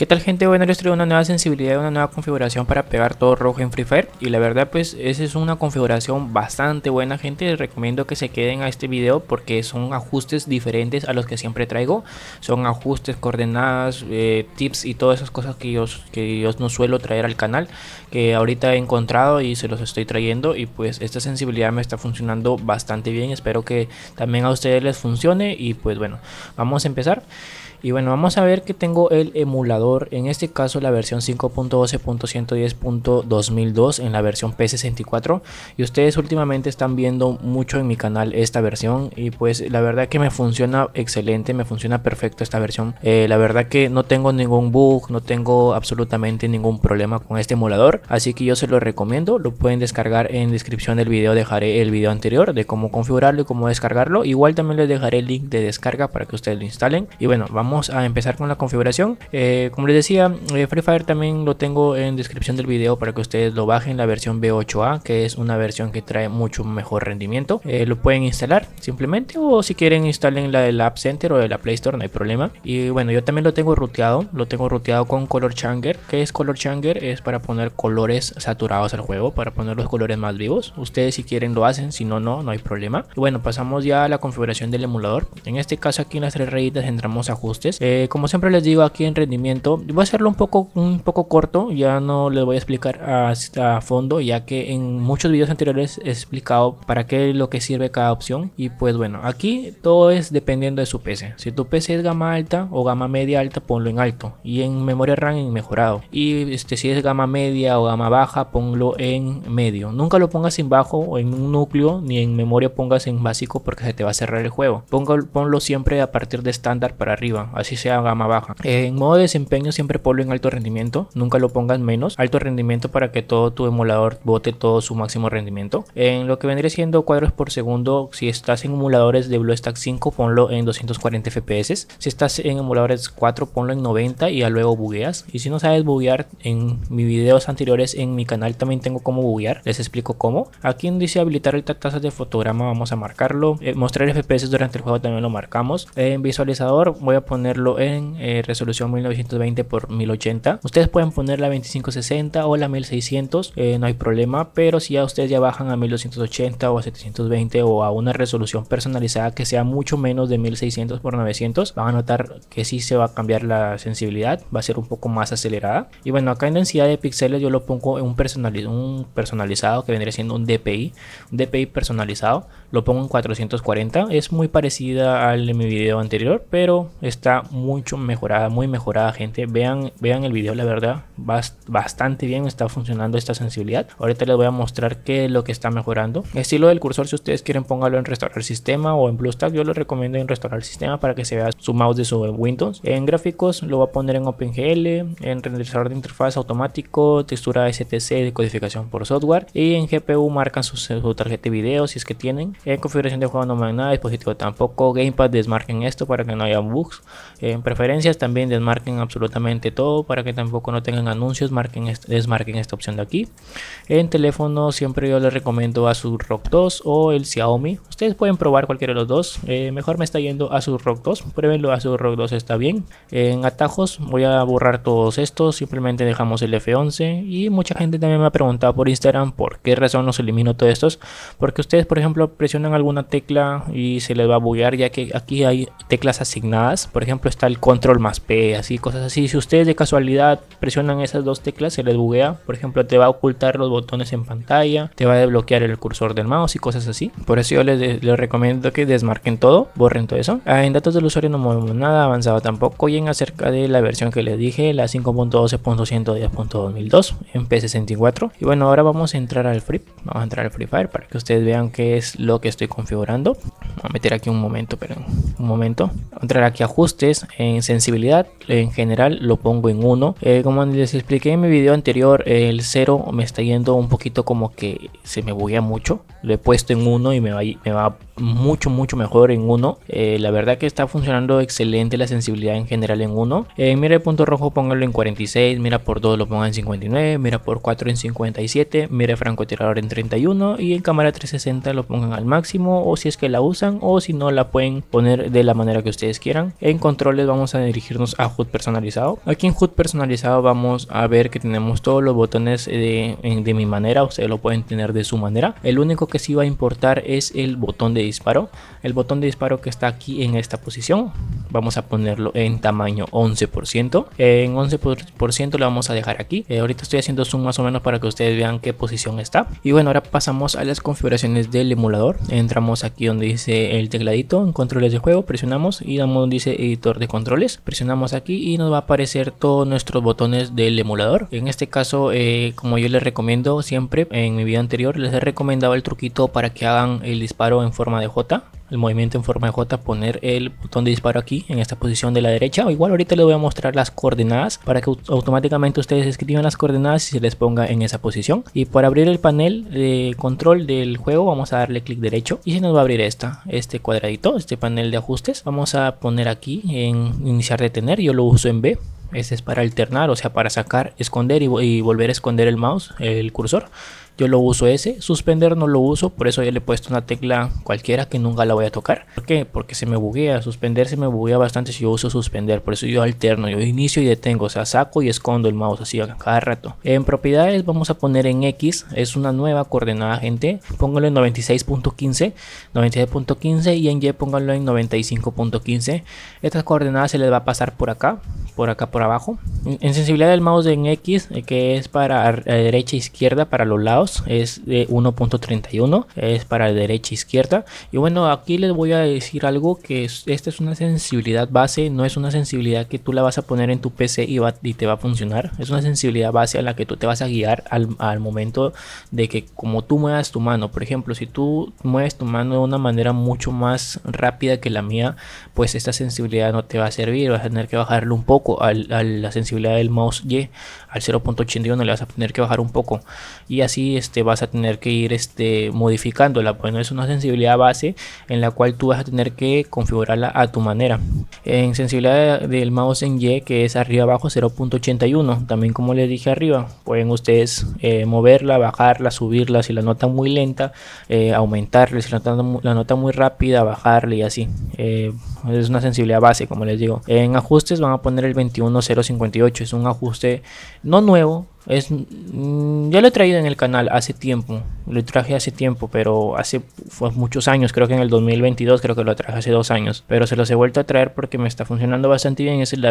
¿Qué tal gente? Bueno, les traigo una nueva sensibilidad, una nueva configuración para pegar todo rojo en Free Fire Y la verdad pues esa es una configuración bastante buena gente Les recomiendo que se queden a este video porque son ajustes diferentes a los que siempre traigo Son ajustes, coordenadas, eh, tips y todas esas cosas que yo, que yo no suelo traer al canal Que ahorita he encontrado y se los estoy trayendo Y pues esta sensibilidad me está funcionando bastante bien Espero que también a ustedes les funcione y pues bueno, vamos a empezar y bueno, vamos a ver que tengo el emulador, en este caso la versión 5.12.110.2002 en la versión P64. Y ustedes últimamente están viendo mucho en mi canal esta versión y pues la verdad que me funciona excelente, me funciona perfecto esta versión. Eh, la verdad que no tengo ningún bug, no tengo absolutamente ningún problema con este emulador, así que yo se lo recomiendo, lo pueden descargar en descripción del video, dejaré el video anterior de cómo configurarlo y cómo descargarlo. Igual también les dejaré el link de descarga para que ustedes lo instalen. Y bueno, vamos a empezar con la configuración. Eh, como les decía, eh, Free Fire también lo tengo en descripción del video para que ustedes lo bajen, la versión B8A, que es una versión que trae mucho mejor rendimiento. Eh, lo pueden instalar simplemente o si quieren instalen la del App Center o de la Play Store, no hay problema. Y bueno, yo también lo tengo ruteado, lo tengo ruteado con Color Changer. que es Color Changer? Es para poner colores saturados al juego, para poner los colores más vivos. Ustedes si quieren lo hacen, si no, no, no hay problema. bueno, pasamos ya a la configuración del emulador. En este caso aquí en las tres rayitas entramos a eh, como siempre les digo aquí en rendimiento, voy a hacerlo un poco, un poco corto, ya no les voy a explicar hasta fondo, ya que en muchos videos anteriores he explicado para qué es lo que sirve cada opción. Y pues bueno, aquí todo es dependiendo de su PC. Si tu PC es gama alta o gama media alta, ponlo en alto y en memoria RAM en mejorado. Y este, si es gama media o gama baja, ponlo en medio. Nunca lo pongas en bajo o en un núcleo ni en memoria pongas en básico porque se te va a cerrar el juego. Pongo, ponlo siempre a partir de estándar para arriba así sea gama baja. En modo de desempeño siempre ponlo en alto rendimiento, nunca lo pongas menos, alto rendimiento para que todo tu emulador bote todo su máximo rendimiento. En lo que vendría siendo cuadros por segundo, si estás en emuladores de BlueStack 5, ponlo en 240 FPS. Si estás en emuladores 4, ponlo en 90 y ya luego bugueas. Y si no sabes buguear, en mis videos anteriores en mi canal también tengo cómo buguear, les explico cómo. Aquí en dice habilitar el tasa de fotograma vamos a marcarlo. Eh, mostrar FPS durante el juego también lo marcamos. En visualizador voy a poner ponerlo en eh, resolución 1920 x 1080. Ustedes pueden poner la 2560 o la 1600, eh, no hay problema, pero si ya ustedes ya bajan a 1280 o a 720 o a una resolución personalizada que sea mucho menos de 1600 x 900, van a notar que sí se va a cambiar la sensibilidad, va a ser un poco más acelerada. Y bueno, acá en densidad de píxeles yo lo pongo en un, un personalizado que vendría siendo un DPI, un DPI personalizado, lo pongo en 440, es muy parecida al de mi video anterior, pero está mucho mejorada, muy mejorada, gente. Vean, vean el video, la verdad, bastante bien está funcionando esta sensibilidad. Ahorita les voy a mostrar qué es lo que está mejorando. estilo del cursor, si ustedes quieren, póngalo en restaurar sistema o en BlueStack. Yo lo recomiendo en restaurar sistema para que se vea su mouse de su Windows. En gráficos lo va a poner en OpenGL, en renderizador de interfaz automático, textura STC de codificación por software y en GPU marcan su, tarjeta de video si es que tienen. En configuración de juego no me nada, dispositivo tampoco, gamepad desmarquen esto para que no haya bugs. En preferencias también desmarquen absolutamente todo para que tampoco no tengan anuncios, marquen desmarquen esta opción de aquí. En teléfono siempre yo les recomiendo a su Rock 2 o el Xiaomi. Ustedes pueden probar cualquiera de los dos. Eh, mejor me está yendo a su Rock 2. Pruébenlo, a su Rock 2 está bien. En atajos voy a borrar todos estos. Simplemente dejamos el F11. Y mucha gente también me ha preguntado por Instagram por qué razón los elimino todos estos. Porque ustedes, por ejemplo, presionan alguna tecla y se les va a bugar ya que aquí hay teclas asignadas ejemplo, está el control más P, así, cosas así. Si ustedes de casualidad presionan esas dos teclas, se les buguea. Por ejemplo, te va a ocultar los botones en pantalla, te va a desbloquear el cursor del mouse y cosas así. Por eso yo les, recomiendo que desmarquen todo, borren todo eso. Ah, en datos del usuario no movemos nada avanzado tampoco. Y en acerca de la versión que les dije, la 5.12.110.2002 en P64. Y bueno, ahora vamos a entrar al Free, vamos a entrar al Free Fire para que ustedes vean qué es lo que estoy configurando. Voy a meter aquí un momento, pero un momento. entrar aquí a en sensibilidad en general lo pongo en 1 eh, como les expliqué en mi video anterior el 0 me está yendo un poquito como que se me buguea mucho lo he puesto en 1 y me va, me va mucho, mucho mejor en uno. Eh, la verdad que está funcionando excelente la sensibilidad en general en uno. Eh, mira el punto rojo, póngalo en 46. Mira por 2 lo pongan en 59. Mira por 4 en 57. Mira francotirador en 31. Y en cámara 360 lo pongan al máximo. O si es que la usan. O si no, la pueden poner de la manera que ustedes quieran. En controles vamos a dirigirnos a HUD personalizado. Aquí en HUD personalizado vamos a ver que tenemos todos los botones de, de mi manera. Ustedes lo pueden tener de su manera. El único que sí va a importar es el botón de disparo, el botón de disparo que está aquí en esta posición vamos a ponerlo en tamaño 11%. En 11% lo vamos a dejar aquí. Eh, ahorita estoy haciendo zoom más o menos para que ustedes vean qué posición está. Y bueno, ahora pasamos a las configuraciones del emulador. Entramos aquí donde dice el tecladito en controles de juego, presionamos y damos donde dice editor de controles. Presionamos aquí y nos va a aparecer todos nuestros botones del emulador. En este caso, eh, como yo les recomiendo siempre en mi video anterior, les he recomendado el truquito para que hagan el disparo en forma de J el movimiento en forma de J, poner el botón de disparo aquí en esta posición de la derecha. O igual ahorita les voy a mostrar las coordenadas para que automáticamente ustedes escriban las coordenadas y se les ponga en esa posición. Y para abrir el panel de control del juego vamos a darle clic derecho y se nos va a abrir esta, este cuadradito, este panel de ajustes. Vamos a poner aquí en iniciar detener, yo lo uso en B. Este es para alternar, o sea, para sacar, esconder y volver a esconder el mouse, el cursor yo lo uso ese, suspender no lo uso, por eso yo le he puesto una tecla cualquiera que nunca la voy a tocar. ¿Por qué? Porque se me buguea, suspender se me buguea bastante si yo uso suspender, por eso yo alterno, yo inicio y detengo, o sea, saco y escondo el mouse así cada rato. En propiedades vamos a poner en X, es una nueva coordenada gente, pónganlo en 96.15, 96.15 y en Y pónganlo en 95.15. Estas coordenadas se les va a pasar por acá por acá por abajo. En sensibilidad del mouse en X, eh, que es para eh, derecha e izquierda para los lados, es de 1.31, es para derecha e izquierda. Y bueno, aquí les voy a decir algo que esta es una sensibilidad base, no es una sensibilidad que tú la vas a poner en tu PC y, te va a funcionar. Es una sensibilidad base a la que tú te vas a guiar al, al momento de que como tú muevas tu mano, por ejemplo, si tú mueves tu mano de una manera mucho más rápida que la mía, pues esta sensibilidad no te va a servir, vas a tener que bajarlo un poco a la sensibilidad del mouse Y al 0.81 le vas a tener que bajar un poco y así este, vas a tener que ir este, modificándola. Bueno, pues, es una sensibilidad base en la cual tú vas a tener que configurarla a tu manera. En sensibilidad del mouse en Y que es arriba abajo 0.81, también como les dije arriba, pueden ustedes eh, moverla, bajarla, subirla si la nota muy lenta, aumentarla, eh, aumentarle si la nota, muy rápida, bajarle y así. Eh, es una sensibilidad base, como les digo. En ajustes van a poner el 21058, es un ajuste no nuevo, es, mm, ya lo he traído en el canal hace tiempo, lo traje hace tiempo, pero hace muchos años, creo que en el 2022, creo que lo traje hace dos años, pero se los he vuelto a traer porque me está funcionando bastante bien, es el,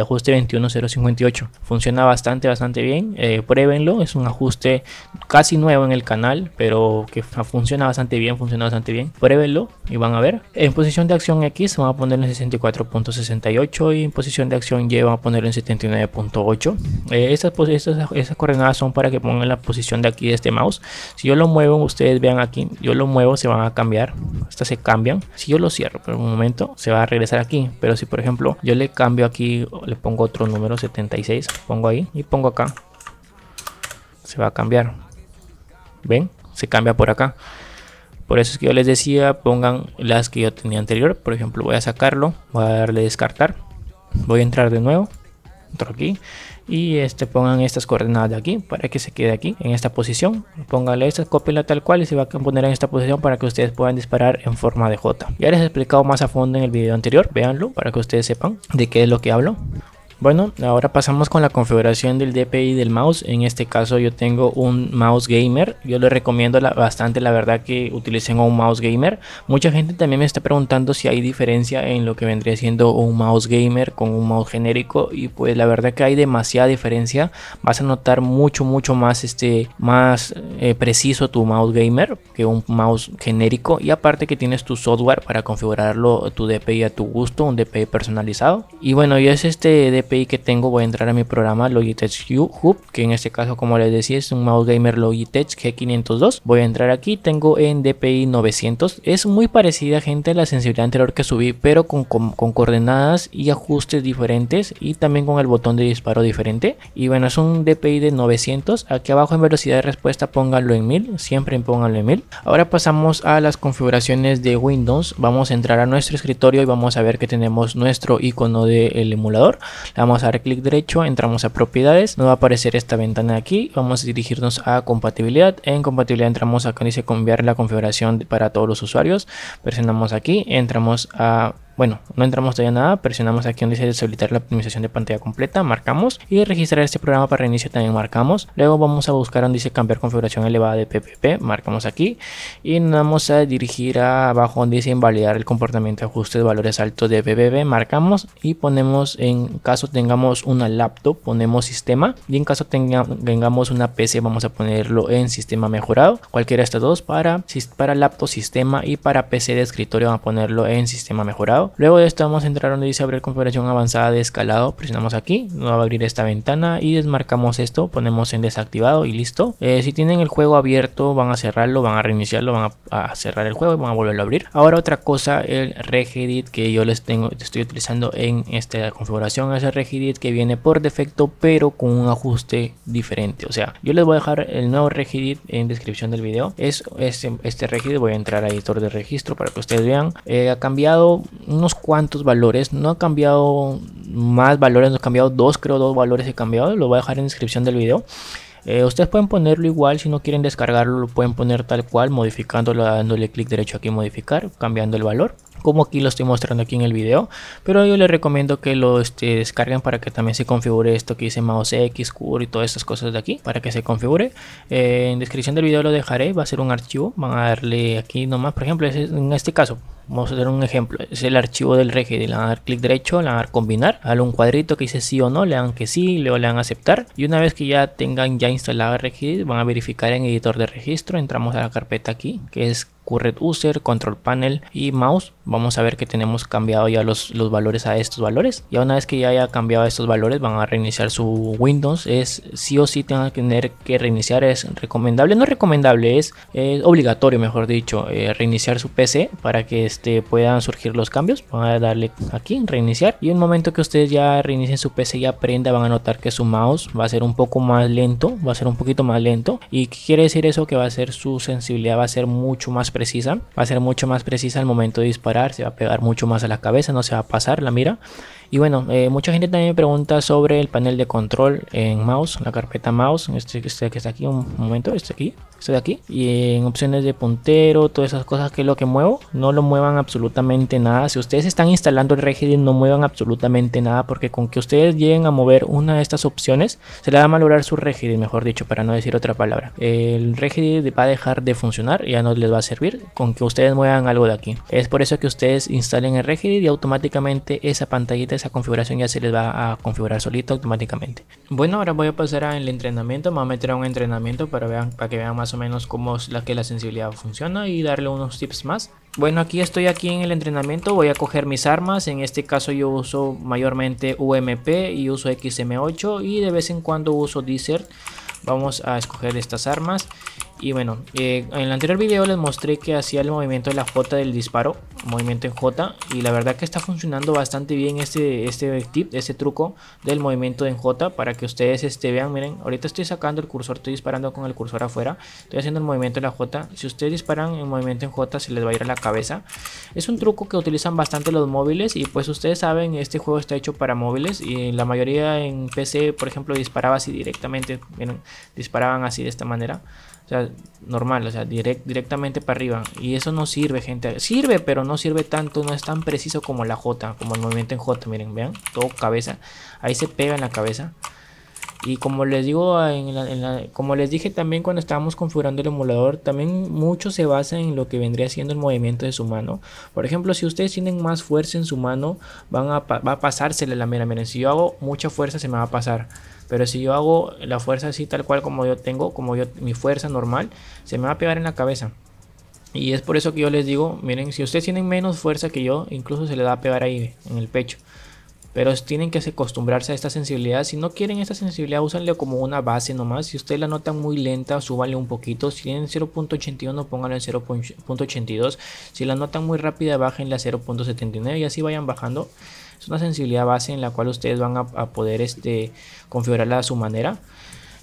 ajuste 21058, funciona bastante, bastante bien, eh, pruébenlo, es un ajuste casi nuevo en el canal, pero que funciona bastante bien, funciona bastante bien, pruébenlo y van a ver. En posición de acción X Se van a poner en 64.68 y en posición de acción Y van a poner en 79.8. Eh, estas pues, esas, coordenadas son para que pongan la posición de aquí de este mouse. Si yo lo muevo, ustedes vean aquí, yo lo muevo, se van a cambiar. Estas se cambian. Si yo lo cierro por un momento, se va a regresar aquí. Pero si por ejemplo yo le cambio aquí, le pongo otro número 76, pongo ahí y pongo acá. Se va a cambiar. ¿Ven? Se cambia por acá. Por eso es que yo les decía, pongan las que yo tenía anterior. Por ejemplo, voy a sacarlo, voy a darle descartar. Voy a entrar de nuevo, entro aquí y este, pongan estas coordenadas de aquí para que se quede aquí en esta posición. póngale estas, la tal cual y se va a poner en esta posición para que ustedes puedan disparar en forma de J. Ya les he explicado más a fondo en el video anterior, véanlo para que ustedes sepan de qué es lo que hablo. Bueno, ahora pasamos con la configuración del DPI del mouse. En este caso yo tengo un mouse gamer. Yo les recomiendo bastante la verdad que utilicen un mouse gamer. Mucha gente también me está preguntando si hay diferencia en lo que vendría siendo un mouse gamer con un mouse genérico. Y pues la verdad que hay demasiada diferencia. Vas a notar mucho, mucho más, este, más eh, preciso tu mouse gamer que un mouse genérico. Y aparte que tienes tu software para configurarlo, tu DPI a tu gusto, un DPI personalizado. Y bueno, yo es este DPI que tengo voy a entrar a mi programa Logitech Hub, que en este caso como les decía es un mouse gamer Logitech G502. Voy a entrar aquí, tengo en DPI 900. Es muy parecida gente la sensibilidad anterior que subí, pero con, con, coordenadas y ajustes diferentes y también con el botón de disparo diferente. Y bueno, es un DPI de 900. Aquí abajo en velocidad de respuesta pónganlo en 1000, siempre pónganlo en 1000. Ahora pasamos a las configuraciones de Windows. Vamos a entrar a nuestro escritorio y vamos a ver que tenemos nuestro icono del emulador vamos a dar clic derecho, entramos a propiedades, nos va a aparecer esta ventana aquí, vamos a dirigirnos a compatibilidad, en compatibilidad entramos acá dice cambiar la configuración para todos los usuarios, presionamos aquí, entramos a bueno, no entramos todavía nada, presionamos aquí donde dice Deshabilitar la optimización de pantalla completa, marcamos y registrar este programa para reinicio también marcamos. Luego vamos a buscar donde dice cambiar configuración elevada de PPP, marcamos aquí y vamos a dirigir a abajo donde dice invalidar el comportamiento de ajuste de valores altos de PPP, marcamos y ponemos en caso tengamos una laptop, ponemos sistema y en caso tengamos una PC vamos a ponerlo en sistema mejorado, cualquiera de estas dos para, para laptop sistema y para PC de escritorio vamos a ponerlo en sistema mejorado Luego de esto vamos a entrar donde dice abrir configuración avanzada de escalado. Presionamos aquí, nos va a abrir esta ventana y desmarcamos esto, ponemos en desactivado y listo. Eh, si tienen el juego abierto van a cerrarlo, van a reiniciarlo, van a, cerrar el juego y van a volverlo a abrir. Ahora otra cosa, el regedit que yo les tengo, estoy utilizando en esta configuración es el regedit que viene por defecto pero con un ajuste diferente. O sea, yo les voy a dejar el nuevo regedit en descripción del video. Es este, regedit, voy a entrar a editor de registro para que ustedes vean. Eh, ha cambiado un unos cuantos valores. No ha cambiado más valores, no ha cambiado dos, creo, dos valores he cambiado. Lo voy a dejar en descripción del video. Eh, ustedes pueden ponerlo igual, si no quieren descargarlo, lo pueden poner tal cual, modificándolo, dándole clic derecho aquí modificar, cambiando el valor, como aquí lo estoy mostrando aquí en el video. Pero yo les recomiendo que lo este, descarguen para que también se configure esto que dice mouse X, Cur y todas estas cosas de aquí, para que se configure. Eh, en descripción del video lo dejaré, va a ser un archivo, van a darle aquí nomás, por ejemplo, en este caso, Vamos a hacer un ejemplo. Es el archivo del regidor. Le van a dar clic derecho, le van a dar combinar. Al un cuadrito que dice sí o no, le dan que sí, luego le dan aceptar. Y una vez que ya tengan ya instalado el registro van a verificar en editor de registro. Entramos a la carpeta aquí, que es red user, control panel y mouse. Vamos a ver que tenemos cambiado ya los, los valores a estos valores. Y una vez que ya haya cambiado estos valores van a reiniciar su Windows. Es sí o sí tengan que tener que reiniciar. Es recomendable, no recomendable, es, obligatorio mejor dicho, eh, reiniciar su PC para que este, puedan surgir los cambios. Van a darle aquí reiniciar y en el momento que ustedes ya reinicien su PC y aprenda van a notar que su mouse va a ser un poco más lento, va a ser un poquito más lento y quiere decir eso que va a ser su sensibilidad va a ser mucho más precisa. Va a ser mucho más precisa al momento de disparar. Se va a pegar mucho más a la cabeza, no se va a pasar la mira. Y bueno, eh, mucha gente también me pregunta sobre el panel de control en mouse, la carpeta mouse, este, este, que está aquí, un momento, este aquí, este de aquí. Y en opciones de puntero, todas esas cosas que es lo que muevo, no lo muevan absolutamente nada. Si ustedes están instalando el régimen no muevan absolutamente nada, porque con que ustedes lleguen a mover una de estas opciones, se le va a malograr su registry mejor dicho, para no decir otra palabra. El registry va a dejar de funcionar, ya no les va a servir, con que ustedes muevan algo de aquí. Es por eso que ustedes instalen el registry y automáticamente esa pantallita esa configuración ya se les va a configurar solito automáticamente. Bueno, ahora voy a pasar al entrenamiento, me voy a meter a un entrenamiento para, vean, para que vean más o menos cómo es la que la sensibilidad funciona y darle unos tips más. Bueno, aquí estoy aquí en el entrenamiento, voy a coger mis armas, en este caso yo uso mayormente UMP y uso XM8 y de vez en cuando uso Desert. Vamos a escoger estas armas y bueno, eh, en el anterior video les mostré que hacía el movimiento de la J del disparo, movimiento en J, y la verdad que está funcionando bastante bien este, este tip, este truco del movimiento en J, para que ustedes este, vean, miren, ahorita estoy sacando el cursor, estoy disparando con el cursor afuera, estoy haciendo el movimiento de la J, si ustedes disparan en movimiento en J se les va a ir a la cabeza. Es un truco que utilizan bastante los móviles y pues ustedes saben, este juego está hecho para móviles y la mayoría en PC, por ejemplo, disparaba así directamente, miren, disparaban así de esta manera. O sea, normal, o sea, directamente para arriba. Y eso no sirve, gente. Sirve, pero no sirve tanto, no es tan preciso como la J, como el movimiento en J. Miren, vean, todo cabeza. Ahí se pega en la cabeza. Y como les digo, ah, en como les dije también cuando estábamos configurando el emulador, también mucho se basa en lo que vendría siendo el movimiento de su mano. Por ejemplo, si ustedes tienen más fuerza en su mano, va a pasársele la mera. Miren, si yo hago mucha fuerza se me va a pasar. Pero si yo hago la fuerza así tal cual como yo tengo, como yo mi fuerza normal, se me va a pegar en la cabeza. Y es por eso que yo les digo, miren, si ustedes tienen menos fuerza que yo, incluso se le va a pegar ahí en el pecho. Pero tienen que acostumbrarse a esta sensibilidad. Si no quieren esta sensibilidad, úsenle como una base nomás. Si ustedes la notan muy lenta, súbanle un poquito. Si tienen 0.81, pónganla en 0.82. Si la notan muy rápida, bájenla a 0.79 y así vayan bajando. Es una sensibilidad base en la cual ustedes van a, poder este, configurarla a su manera.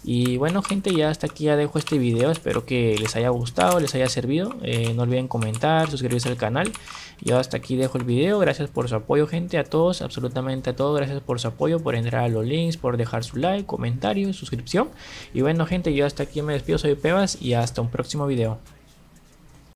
Y bueno gente, ya hasta aquí ya dejo este video, espero que les haya gustado, les haya servido. Eh, no olviden comentar, suscribirse al canal. Yo hasta aquí dejo el video, gracias por su apoyo gente, a todos, absolutamente a todos, gracias por su apoyo, por entrar a los links, por dejar su like, comentario, suscripción. Y bueno gente, yo hasta aquí me despido, soy Pebas y hasta un próximo video.